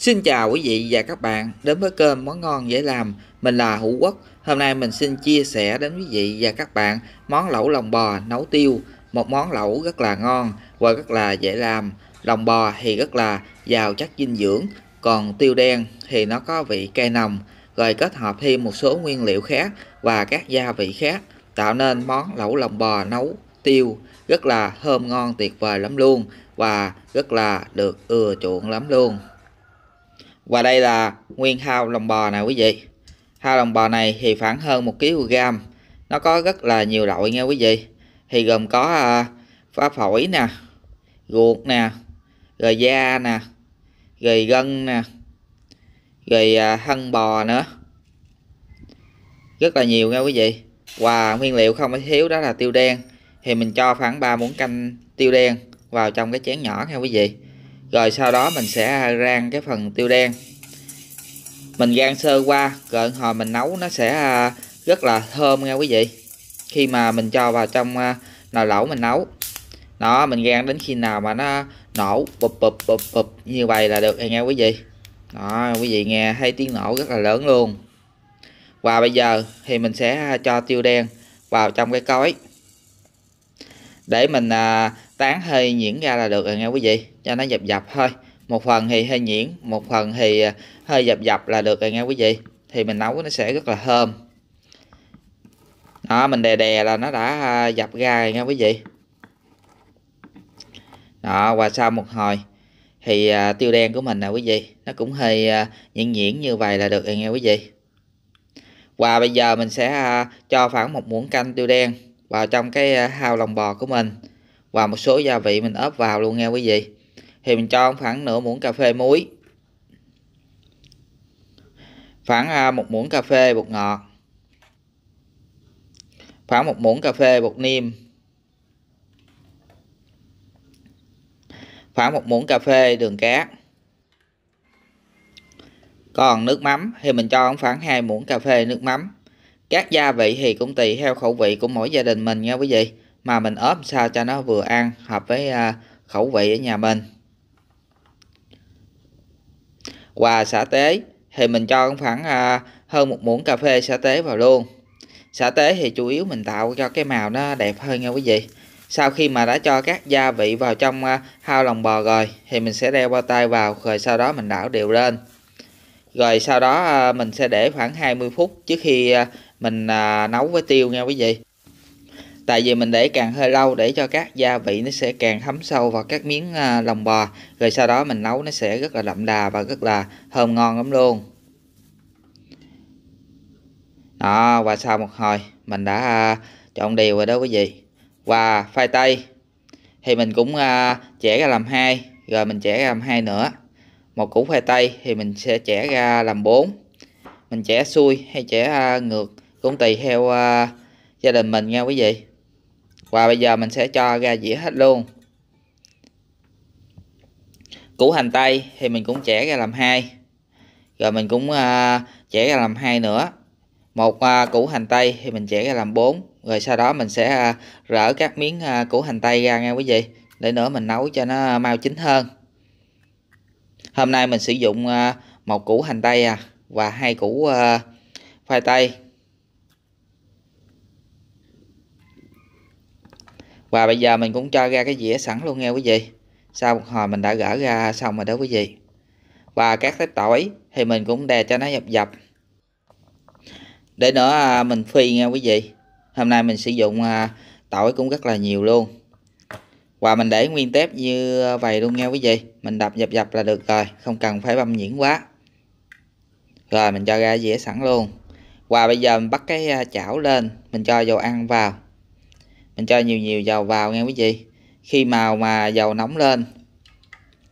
Xin chào quý vị và các bạn đến với kênh Món Ngon Dễ Làm Mình là Hữu Quốc Hôm nay mình xin chia sẻ đến quý vị và các bạn món lẩu lòng bò nấu tiêu Một món lẩu rất là ngon và rất là dễ làm Lòng bò thì rất là giàu chất dinh dưỡng Còn tiêu đen thì nó có vị cay nồng Rồi kết hợp thêm một số nguyên liệu khác và các gia vị khác Tạo nên món lẩu lòng bò nấu tiêu rất là thơm ngon tuyệt vời lắm luôn và rất là được ưa chuộng lắm luôn và đây là nguyên hao lòng bò nè quý vị hao lòng bò này thì khoảng hơn 1 kg nó có rất là nhiều loại nha quý vị thì gồm có à, phá phổi nè ruột nè rồi da nè rồi gân nè rồi à, thân bò nữa rất là nhiều nha quý vị và nguyên liệu không phải thiếu đó là tiêu đen thì mình cho khoảng 3 muỗng canh tiêu đen vào trong cái chén nhỏ nha quý vị rồi sau đó mình sẽ rang cái phần tiêu đen mình rang sơ qua rồi hồi mình nấu nó sẽ à, rất là thơm nha quý vị khi mà mình cho vào trong à, nồi lẩu mình nấu đó mình rang đến khi nào mà nó nổ bụp bụp bụp bụp như vậy là được nghe quý vị đó quý vị nghe thấy tiếng nổ rất là lớn luôn và bây giờ thì mình sẽ à, cho tiêu đen vào trong cái cối để mình tán hơi nhuyễn ra là được rồi nha quý vị cho nó dập dập thôi một phần thì hơi nhuyễn một phần thì à, hơi dập dập là được rồi nha quý vị thì mình nấu nó sẽ rất là thơm đó mình đè đè là nó đã à, dập ra rồi nha quý vị đó và sau một hồi thì à, tiêu đen của mình nè quý vị nó cũng hơi à, nhuyễn nhuyễn như vậy là được rồi nha quý vị và bây giờ mình sẽ cho khoảng một muỗng canh tiêu đen vào trong cái à, hao lòng bò của mình và một số gia vị mình ốp vào luôn nha quý vị thì mình cho khoảng nửa muỗng cà phê muối khoảng à, một muỗng cà phê bột ngọt khoảng một muỗng cà phê bột niêm khoảng một muỗng cà phê đường cát còn nước mắm thì mình cho khoảng hai muỗng cà phê nước mắm các gia vị thì cũng tùy theo khẩu vị của mỗi gia đình mình nha quý vị mà mình ốp sao cho nó vừa ăn hợp với à, khẩu vị ở nhà mình quà xả tế thì mình cho khoảng à, hơn một muỗng cà phê xả tế vào luôn xả tế thì chủ yếu mình tạo cho cái màu nó đẹp hơn nha quý vị sau khi mà đã cho các gia vị vào trong à, hao lòng bò rồi thì mình sẽ đeo bao tay vào rồi sau đó mình đảo đều lên rồi sau đó mình sẽ để khoảng 20 phút trước khi mình nấu với tiêu nha quý vị tại vì mình để càng hơi lâu để cho các gia vị nó sẽ càng thấm sâu vào các miếng à, lòng bò rồi sau đó mình nấu nó sẽ rất là đậm đà và rất là thơm ngon lắm luôn đó và sau một hồi mình đã à, chọn đều rồi đó quý vị và khoai tây thì mình cũng à, chẻ ra làm hai rồi mình chẻ ra làm hai nữa một củ khoai tây thì mình sẽ chẻ ra làm bốn mình chẻ xuôi hay chẻ ngược cũng tùy theo gia đình mình nha quý vị và bây giờ mình sẽ cho ra dĩa hết luôn củ hành tây thì mình cũng chẻ ra làm hai rồi mình cũng uh, chẻ ra làm hai nữa một uh, củ hành tây thì mình chẻ ra làm 4 rồi sau đó mình sẽ uh, rỡ các miếng uh, củ hành tây ra nha quý vị để nữa mình nấu cho nó mau chín hơn hôm nay mình sử dụng uh, một củ hành tây à, và hai củ uh, khoai tây và bây giờ mình cũng cho ra cái dĩa sẵn luôn nha quý vị sau một hồi mình đã gỡ ra xong rồi đó quý vị và các tép tỏi thì mình cũng đè cho nó dập dập để nữa à, mình phi nha quý vị hôm nay mình sử dụng à, tỏi cũng rất là nhiều luôn và mình để nguyên tép như vậy luôn nha quý vị mình đập dập dập là được rồi không cần phải băm nhuyễn quá rồi mình cho ra dĩa sẵn luôn và bây giờ mình bắt cái à, chảo lên mình cho dầu ăn vào mình cho nhiều nhiều dầu vào nghe quý vị khi màu mà dầu nóng lên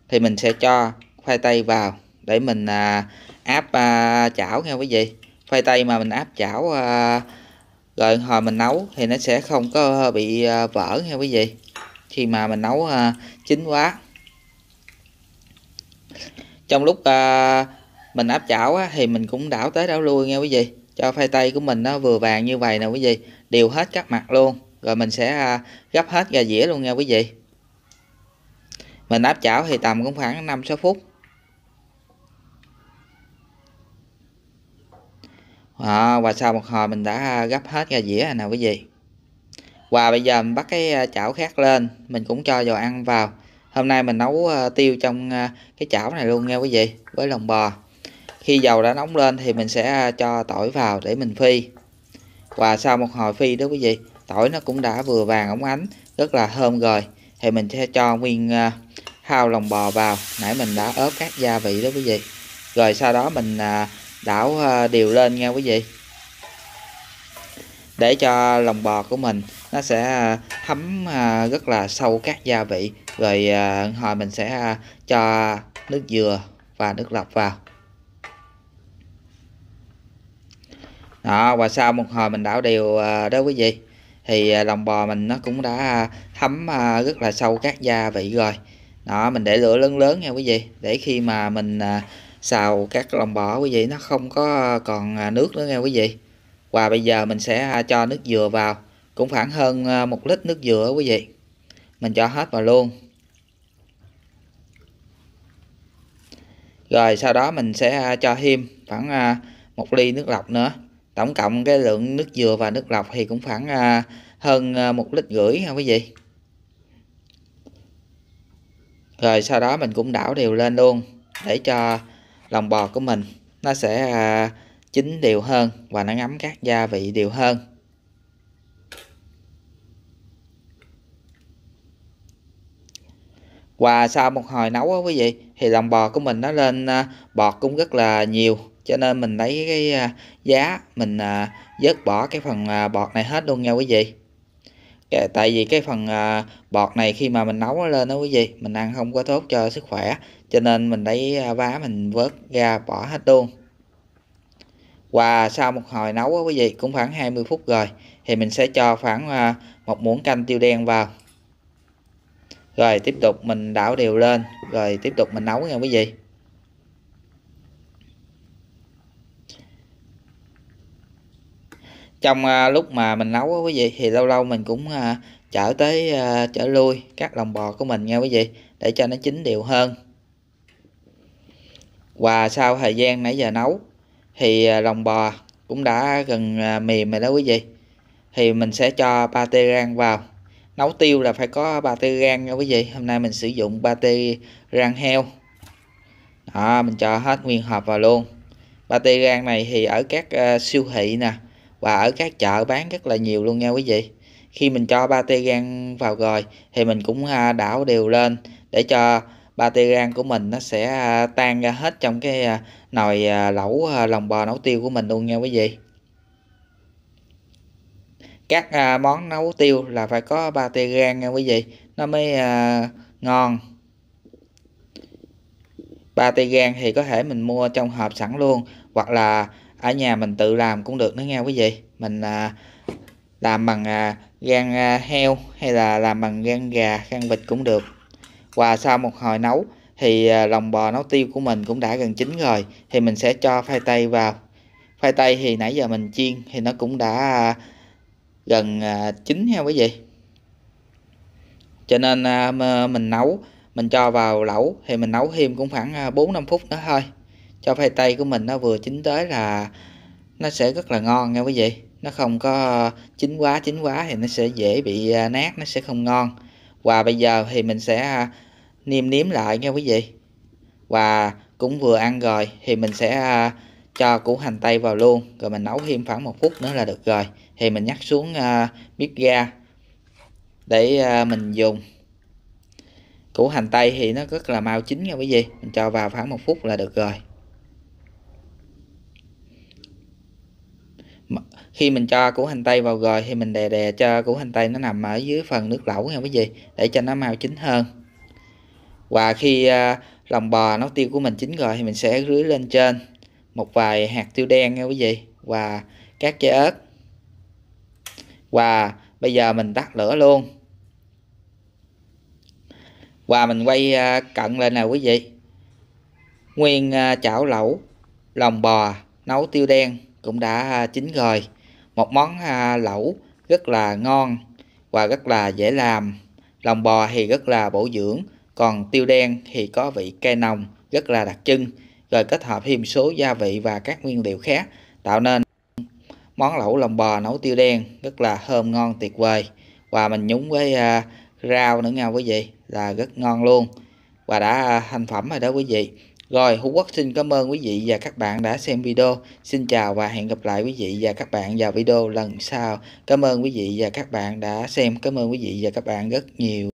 thì mình sẽ cho khoai tây vào để mình à, áp à, chảo nghe quý vị khoai tây mà mình áp chảo à, rồi hồi mình nấu thì nó sẽ không có bị à, vỡ nghe quý vị khi mà mình nấu à, chín quá trong lúc à, mình áp chảo á, thì mình cũng đảo tới đảo lui nghe quý vị cho khoai tây của mình nó vừa vàng như vậy nè quý vị đều hết các mặt luôn rồi mình sẽ à, gấp hết ra dĩa luôn nha quý vị mình áp chảo thì tầm cũng khoảng 5-6 phút à, và sau một hồi mình đã à, gấp hết ra dĩa nào quý vị và bây giờ mình bắt cái à, chảo khác lên mình cũng cho dầu ăn vào hôm nay mình nấu tiêu trong cái chảo này luôn nha quý vị với lòng bò khi dầu đã nóng lên thì mình sẽ cho tỏi vào để mình phi và sau một hồi phi đó quý vị tỏi nó cũng đã vừa vàng ống ánh rất là thơm rồi thì mình sẽ cho nguyên uh, hao lòng bò vào nãy mình đã ớt các gia vị đó quý vị rồi sau đó mình à, đảo à, đều lên nha quý vị để cho lòng bò của mình nó sẽ thấm rất là sâu các gia vị rồi hồi mình sẽ cho nước dừa và nước lọc vào đó và sau một hồi mình đảo đều đó quý vị thì lòng à, bò mình nó cũng đã à, thấm à, rất là sâu các gia vị rồi đó mình để lửa lớn lớn nha quý vị để khi mà mình xào các lòng bò quý vị nó không có còn nước nữa nha quý vị và bây giờ mình sẽ cho nước dừa vào cũng khoảng hơn một lít nước dừa quý vị mình cho hết vào luôn rồi sau đó mình sẽ cho thêm khoảng một ly nước lọc nữa tổng cộng cái lượng nước dừa và nước lọc thì cũng khoảng à, hơn à, một lít rưỡi không quý vị rồi sau đó mình cũng đảo đều lên luôn để cho lòng bò của mình nó sẽ à, chín đều hơn và nó ngấm các gia vị đều hơn và sau một hồi nấu á quý vị thì lòng bò của mình nó lên bọt cũng rất là nhiều cho nên mình lấy cái à, giá mình dớt à, bỏ cái phần à, bọt này hết luôn nha quý vị tại vì cái phần bọt này khi mà mình nấu lên đó quý vị mình ăn không có tốt cho sức khỏe cho nên mình lấy vá mình vớt ra bỏ hết luôn và sau một hồi nấu quý vị cũng khoảng 20 phút rồi thì mình sẽ cho khoảng một muỗng canh tiêu đen vào rồi tiếp tục mình đảo đều lên rồi tiếp tục mình nấu nha quý vị trong à, lúc mà mình nấu quý vị thì lâu lâu mình cũng à, chở tới à, chở lui các lòng bò của mình nha quý vị để cho nó chín đều hơn và sau thời gian nãy giờ nấu thì lòng bò cũng đã gần mềm rồi đó quý vị thì mình sẽ cho pate rang vào nấu tiêu là phải có pate rang nha quý vị hôm nay mình sử dụng pate rang heo đó mình cho hết nguyên hộp vào luôn pate rang này thì ở các uh, siêu thị nè và ở các chợ bán rất là nhiều luôn nha quý vị khi mình cho pate gan vào rồi thì mình cũng à, đảo đều lên để cho pate gan của mình nó sẽ à, tan ra hết trong cái à, nồi lẩu lòng bò nấu tiêu của mình luôn nha quý vị các món nấu tiêu là phải có pate gan nha quý vị nó mới ngon pate gan thì có thể mình mua trong hộp sẵn luôn hoặc là ở nhà mình tự làm cũng được nữa nha quý vị mình à, làm bằng à, gan à, heo hay là làm bằng gan gà gan vịt cũng được và sau một hồi nấu thì à, lòng bò nấu tiêu của mình cũng đã gần chín rồi thì mình sẽ cho khoai tây vào khoai tây thì nãy giờ mình chiên thì nó cũng đã à, gần à, chín nha quý vị cho nên à, mình nấu mình cho vào lẩu thì mình nấu thêm cũng khoảng 4-5 à, phút nữa thôi cho khoai tây của mình nó vừa chín tới là nó sẽ rất là ngon nha quý vị nó không có chín quá chín quá thì nó sẽ dễ bị à, nát nó sẽ không ngon và bây giờ thì mình sẽ à, niêm nếm lại nha quý vị và cũng vừa ăn rồi thì mình sẽ à, cho củ hành tây vào luôn rồi mình nấu thêm khoảng một phút nữa là được rồi thì mình nhắc xuống bếp ga để mình dùng củ hành tây thì nó rất là mau chín nha quý vị mình cho vào khoảng một phút là được rồi khi mình cho củ hành tây vào rồi thì mình đè đè cho củ hành tây nó nằm ở dưới phần nước lẩu nha quý vị để cho nó mau chín hơn và khi à, lòng bò nấu tiêu của mình chín rồi thì mình sẽ rưới lên trên một vài hạt tiêu đen nha quý vị và các trái ớt và bây giờ mình tắt lửa luôn và mình quay à, cận lên nào quý vị nguyên à, chảo lẩu lòng bò nấu tiêu đen cũng đã chín rồi một món à, lẩu rất là ngon và rất là dễ làm lòng bò thì rất là bổ dưỡng còn tiêu đen thì có vị cay nồng rất là đặc trưng rồi kết hợp thêm số gia vị và các nguyên liệu khác tạo nên món lẩu lòng bò nấu tiêu đen rất là thơm ngon tuyệt vời và mình nhúng với à, rau nữa nha quý vị là rất ngon luôn và đã à, thành phẩm rồi đó quý vị rồi, Hữu Quốc xin cảm ơn quý vị và các bạn đã xem video. Xin chào và hẹn gặp lại quý vị và các bạn vào video lần sau. Cảm ơn quý vị và các bạn đã xem. Cảm ơn quý vị và các bạn rất nhiều.